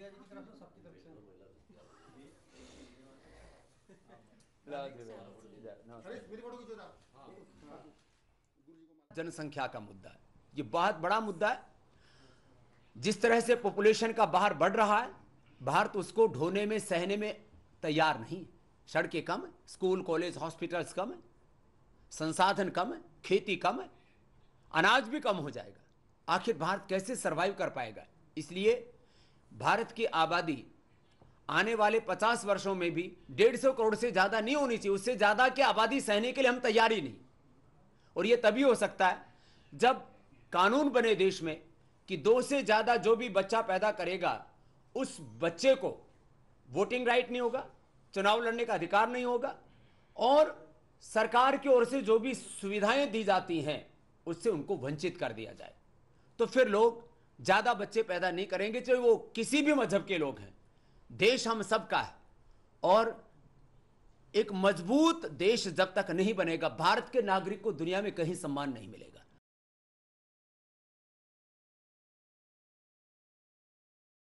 हाँ। जनसंख्या का मुद्दा है ये बहुत बड़ा मुद्दा है जिस तरह से पॉपुलेशन का बाहर बढ़ रहा है भारत उसको ढोने में सहने में तैयार नहीं सड़कें कम स्कूल कॉलेज हॉस्पिटल्स कम है संसाधन कम है खेती कम है अनाज भी कम हो जाएगा आखिर भारत कैसे सर्वाइव कर पाएगा इसलिए भारत की आबादी आने वाले 50 वर्षों में भी 150 करोड़ से ज़्यादा नहीं होनी चाहिए उससे ज़्यादा की आबादी सहने के लिए हम तैयार ही नहीं और यह तभी हो सकता है जब कानून बने देश में कि दो से ज़्यादा जो भी बच्चा पैदा करेगा उस बच्चे को वोटिंग राइट नहीं होगा चुनाव लड़ने का अधिकार नहीं होगा और सरकार की ओर से जो भी सुविधाएं दी जाती हैं उससे उनको वंचित कर दिया जाए तो फिर लोग ज़्यादा बच्चे पैदा नहीं करेंगे चाहे वो किसी भी मजहब के लोग हैं देश हम सबका है और एक मजबूत देश जब तक नहीं बनेगा भारत के नागरिक को दुनिया में कहीं सम्मान नहीं मिलेगा